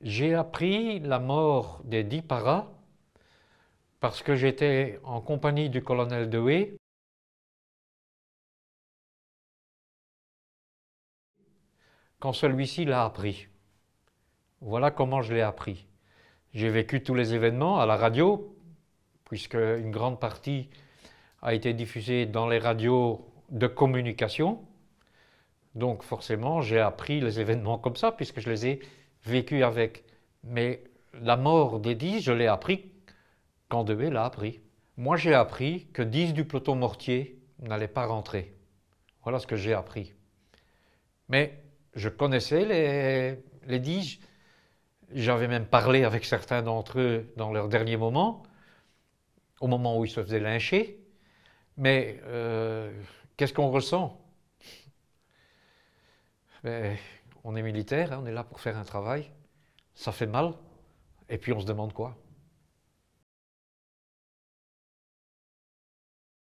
j'ai appris la mort des dix paras parce que j'étais en compagnie du colonel Dewey. Quand celui-ci l'a appris. Voilà comment je l'ai appris. J'ai vécu tous les événements à la radio, puisque une grande partie a été diffusée dans les radios de communication. Donc forcément, j'ai appris les événements comme ça, puisque je les ai vécu avec. Mais la mort des dix, je l'ai appris quand Dewey l'a appris. Moi, j'ai appris que 10 du peloton mortier n'allaient pas rentrer. Voilà ce que j'ai appris. Mais je connaissais les, les 10. J'avais même parlé avec certains d'entre eux dans leur dernier moment, au moment où ils se faisaient lyncher. Mais euh, qu'est-ce qu'on ressent ben, on est militaire, hein, on est là pour faire un travail, ça fait mal, et puis on se demande quoi